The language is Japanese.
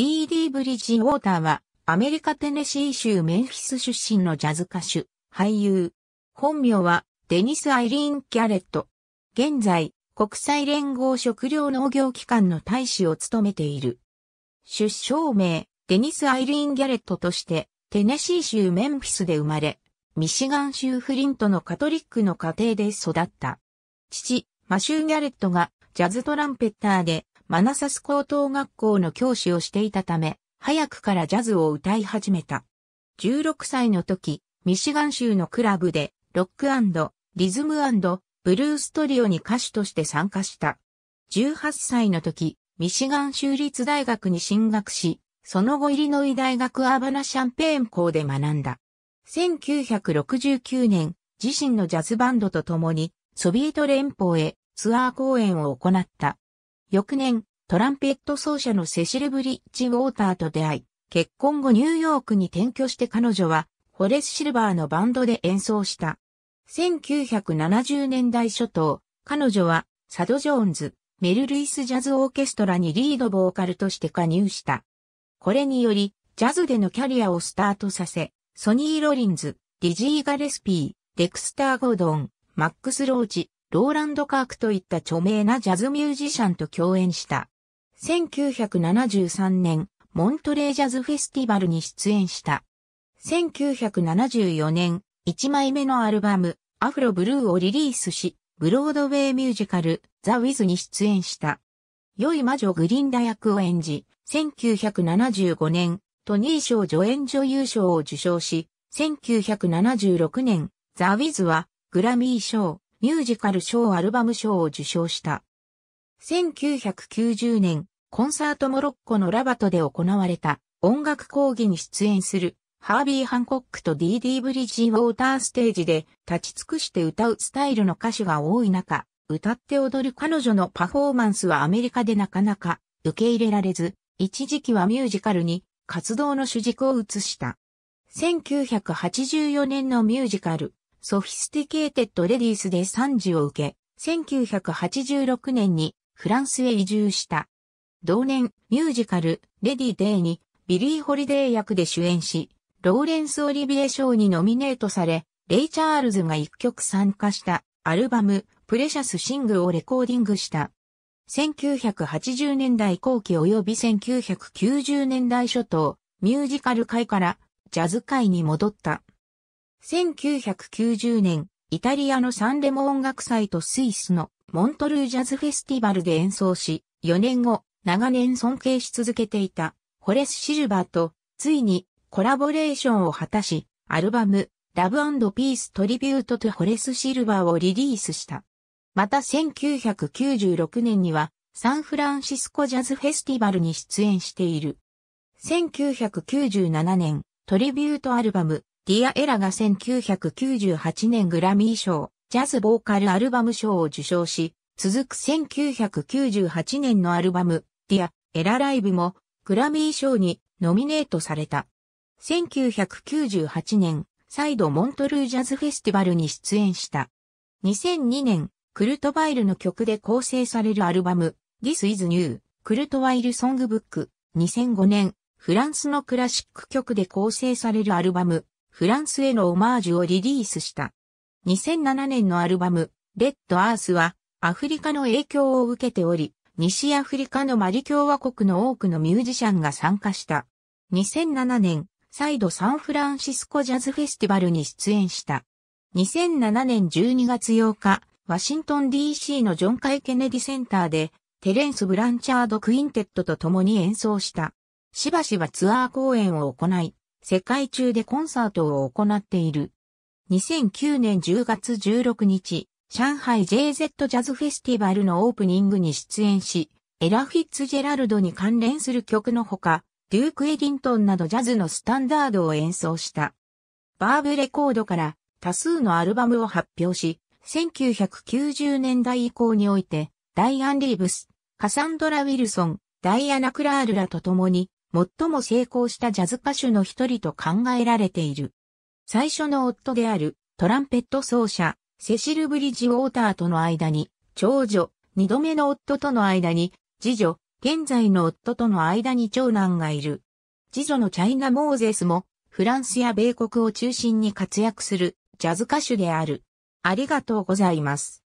D.D. ブリッジウォーターは、アメリカテネシー州メンフィス出身のジャズ歌手、俳優。本名は、デニス・アイリーン・キャレット。現在、国際連合食糧農業機関の大使を務めている。出生名、デニス・アイリーン・ギャレットとして、テネシー州メンフィスで生まれ、ミシガン州フリントのカトリックの家庭で育った。父、マシュー・ギャレットがジャズトランペッターで、マナサス高等学校の教師をしていたため、早くからジャズを歌い始めた。16歳の時、ミシガン州のクラブで、ロックリズムブルーストリオに歌手として参加した。18歳の時、ミシガン州立大学に進学し、その後イリノイ大学アーバナシャンペーン校で学んだ。1969年、自身のジャズバンドと共に、ソビエト連邦へツアー公演を行った。翌年、トランペット奏者のセシル・ブリッジ・ウォーターと出会い、結婚後ニューヨークに転居して彼女は、ホレス・シルバーのバンドで演奏した。1970年代初頭、彼女は、サド・ジョーンズ、メル・ルイス・ジャズ・オーケストラにリードボーカルとして加入した。これにより、ジャズでのキャリアをスタートさせ、ソニー・ロリンズ、ディジー・ガレスピー、デクスター・ゴードン、マックス・ローチ、ローランド・カークといった著名なジャズミュージシャンと共演した。1973年、モントレージャズフェスティバルに出演した。1974年、1枚目のアルバム、アフロブルーをリリースし、ブロードウェイミュージカル、ザ・ウィズに出演した。良い魔女グリンダ役を演じ、1975年、トニー賞助演女優賞を受賞し、1976年、ザ・ウィズはグラミー賞、ミュージカル賞アルバム賞を受賞した。1990年、コンサートモロッコのラバトで行われた音楽講義に出演するハービー・ハンコックと DD ブリッジ・ウォーターステージで立ち尽くして歌うスタイルの歌手が多い中、歌って踊る彼女のパフォーマンスはアメリカでなかなか受け入れられず、一時期はミュージカルに活動の主軸を移した。1984年のミュージカル、ソフィスティケーテッドレディースで賛辞を受け、1986年にフランスへ移住した。同年、ミュージカル、レディデイに、ビリー・ホリデー役で主演し、ローレンス・オリビエ賞にノミネートされ、レイ・チャールズが一曲参加したアルバム、プレシャス・シングをレコーディングした。1980年代後期及び1990年代初頭、ミュージカル界からジャズ界に戻った。1990年、イタリアのサンレモ音楽祭とスイスのモントルージャズフェスティバルで演奏し、4年後、長年尊敬し続けていたホレス・シルバーとついにコラボレーションを果たし、アルバムラブピーストリビュートトゥホレス・シルバーをリリースした。また1996年にはサンフランシスコジャズフェスティバルに出演している。1997年トリビュートアルバムディア・エラが1998年グラミー賞、ジャズ・ボーカル・アルバム賞を受賞し、続く1998年のアルバム、ディア・エラ・ライブも、グラミー賞にノミネートされた。1998年、再度モントルージャズフェスティバルに出演した。2002年、クルトバイルの曲で構成されるアルバム、This is New、クルトワイルソングブック。2005年、フランスのクラシック曲で構成されるアルバム、フランスへのオマージュをリリースした。2007年のアルバム、レッドアースは、アフリカの影響を受けており、西アフリカのマリ共和国の多くのミュージシャンが参加した。2007年、再度サンフランシスコジャズフェスティバルに出演した。2007年12月8日、ワシントン DC のジョン・カイ・ケネディセンターで、テレンス・ブランチャード・クインテットと共に演奏した。しばしばツアー公演を行い、世界中でコンサートを行っている。2009年10月16日、上海 JZ ジャズフェスティバルのオープニングに出演し、エラ・フィッツジェラルドに関連する曲のほか、デューク・エディントンなどジャズのスタンダードを演奏した。バーブレコードから多数のアルバムを発表し、1990年代以降において、ダイアン・リーブス、カサンドラ・ウィルソン、ダイアナ・クラールらと共に、最も成功したジャズ歌手の一人と考えられている。最初の夫であるトランペット奏者、セシル・ブリッジ・ウォーターとの間に、長女、二度目の夫との間に、次女、現在の夫との間に長男がいる。次女のチャイナ・モーゼスも、フランスや米国を中心に活躍するジャズ歌手である。ありがとうございます。